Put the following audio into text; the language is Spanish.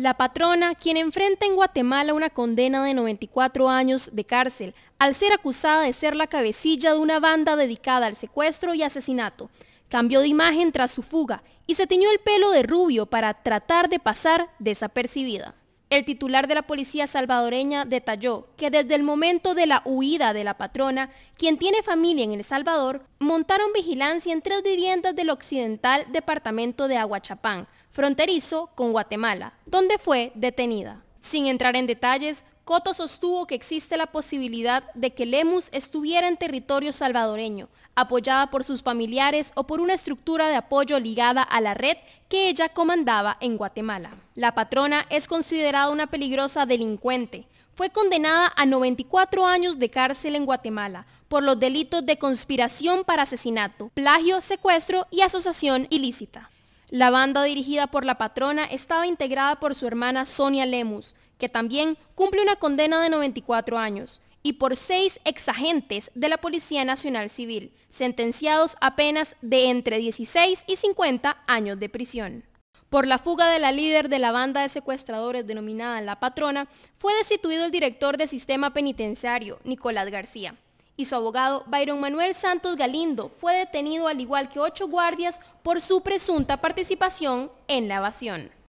La patrona, quien enfrenta en Guatemala una condena de 94 años de cárcel, al ser acusada de ser la cabecilla de una banda dedicada al secuestro y asesinato, cambió de imagen tras su fuga y se tiñó el pelo de rubio para tratar de pasar desapercibida. El titular de la policía salvadoreña detalló que desde el momento de la huida de la patrona, quien tiene familia en El Salvador, montaron vigilancia en tres viviendas del occidental departamento de Aguachapán, fronterizo con Guatemala, donde fue detenida. Sin entrar en detalles, Coto sostuvo que existe la posibilidad de que Lemus estuviera en territorio salvadoreño, apoyada por sus familiares o por una estructura de apoyo ligada a la red que ella comandaba en Guatemala. La patrona es considerada una peligrosa delincuente. Fue condenada a 94 años de cárcel en Guatemala por los delitos de conspiración para asesinato, plagio, secuestro y asociación ilícita. La banda dirigida por la patrona estaba integrada por su hermana Sonia Lemus, que también cumple una condena de 94 años, y por seis exagentes de la Policía Nacional Civil, sentenciados a penas de entre 16 y 50 años de prisión. Por la fuga de la líder de la banda de secuestradores denominada La Patrona, fue destituido el director del sistema penitenciario, Nicolás García y su abogado Byron Manuel Santos Galindo fue detenido al igual que ocho guardias por su presunta participación en la evasión.